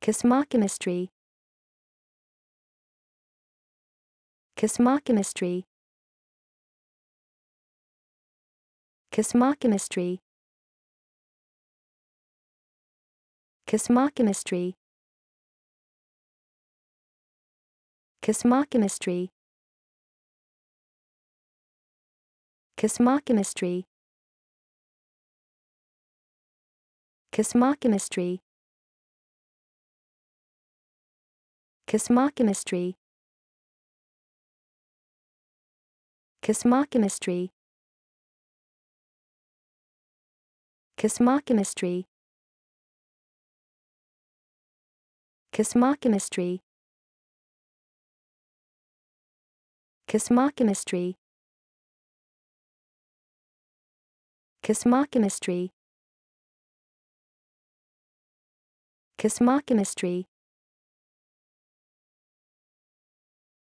Cosmochimistry. Cosmochimistry. Cosmochimistry. Cosmochimistry. Cosmochimistry. Cosmochimistry. Cosmochemistry Cosmochemistry Cosmochemistry Cosmochemistry Cosmochemistry Cosmochemistry Cosmochemistry Cosmochemistry